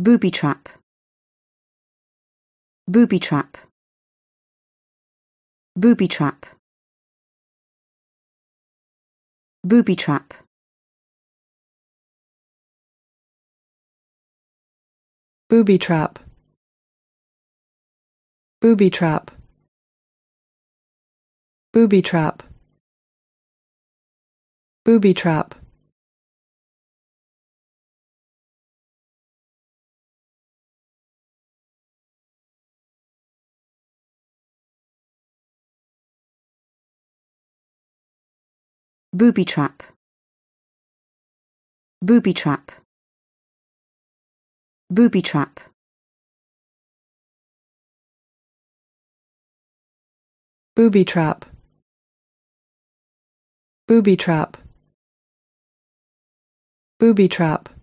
Booby trap. Booby trap. Booby trap. Booby trap. Booby trap. Booby trap. Booby trap. Booby trap. Booby trap. Booby trap. Booby trap. Booby trap. Booby trap. Booby trap.